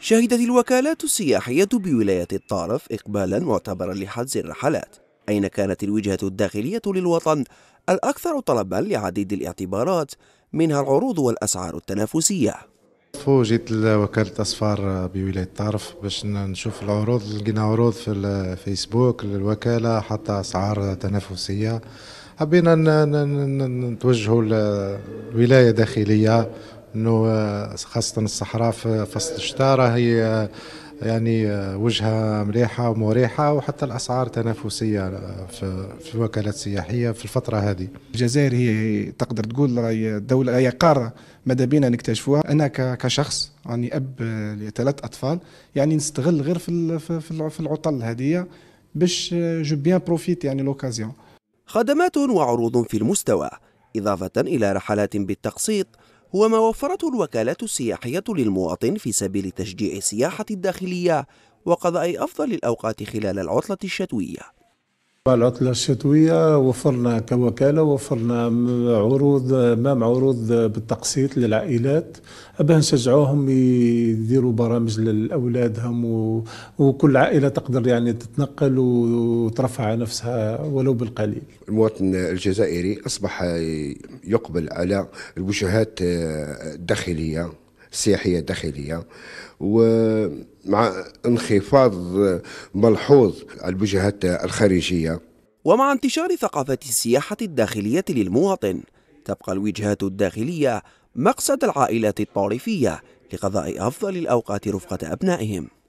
شهدت الوكالات السياحية بولاية الطارف إقبالا معتبرا لحجز الرحلات أين كانت الوجهة الداخلية للوطن الأكثر طلبا لعديد الاعتبارات منها العروض والأسعار التنافسية فوجئت لوكالة أسفار بولاية الطارف باش نشوف العروض لقينا عروض في الفيسبوك للوكالة حتى أسعار تنافسية حبينا نتوجهوا لولاية داخلية انه آه، خاصه الصحراء في فصل الشتاء هي آه، يعني آه، وجهه مليحه ومريحه وحتى الاسعار تنافسيه في, في وكالات سياحيه في الفتره هذه. الجزائر هي تقدر تقول راهي دوله هي قاره ماذا بينا نكتشفوها انا كشخص راني يعني اب لثلاث اطفال يعني نستغل غير في في العطل هذه باش جو بيان بروفيت يعني لوكازيون. خدمات وعروض في المستوى اضافه الى رحلات بالتقسيط هو ما وفرته الوكالات السياحية للمواطن في سبيل تشجيع السياحة الداخلية وقضاء أفضل الأوقات خلال العطلة الشتوية العطلة الشتوية وفرنا كوكالة وفرنا عروض أمام عروض بالتقسيط للعائلات أبا نشجعوهم يديروا برامج لأولادهم وكل عائلة تقدر يعني تتنقل وترفع نفسها ولو بالقليل المواطن الجزائري أصبح يقبل على الوجهات الداخلية السياحيه الداخليه ومع انخفاض ملحوظ الوجهات الخارجيه ومع انتشار ثقافه السياحه الداخليه للمواطن تبقى الوجهات الداخليه مقصد العائلات الطارفيه لقضاء افضل الاوقات رفقه ابنائهم